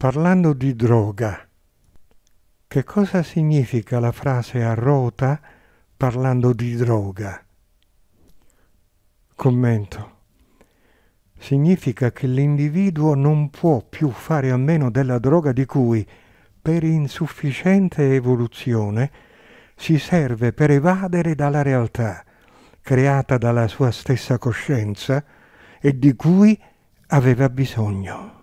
parlando di droga, che cosa significa la frase a rota parlando di droga? Commento. Significa che l'individuo non può più fare a meno della droga di cui, per insufficiente evoluzione, si serve per evadere dalla realtà creata dalla sua stessa coscienza e di cui aveva bisogno.